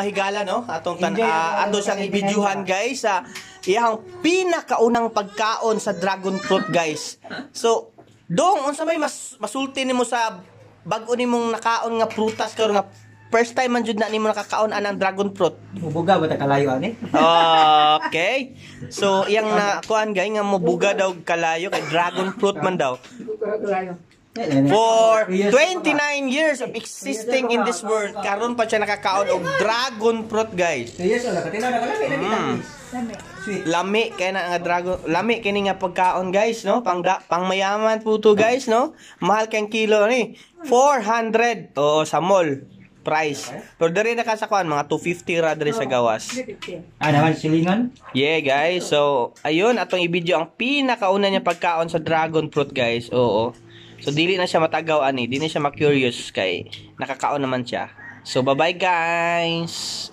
mga higala no atong tan uh, ato siyang ibidyuhan guys sa uh, iyang pinakaunang pagkaon sa dragon fruit guys. So dong unsa may mas masulti nimo sa bag-o nimong nakaon nga prutas karon nga first time man jud na nimo nakakaon anang dragon fruit. Mubuga ba ta kalayo ani? okay. So iyang na kuan gay nga mubuga daw kalayo kay dragon fruit man daw. For 29 years of existing in this world, karon pa siya nakakaon og dragon fruit, guys. Mm. Lami kay na nga dragon, lami kini nga pagkaon, guys, no? Pang da, pang mayaman po to, guys, no? Mahal kang kilo ni. 400 oo sa mall price. Pero diri na kasakuan mga 250 ra diri sa gawas. Ah, naman silingan? Yeah, guys. So, ayun atong i-video ang pinakauna niya pagkaon sa dragon fruit, guys. Oo. So dili na siya matagaw ani, dili na siya ma-curious kay nakakaon naman siya. So bye-bye guys.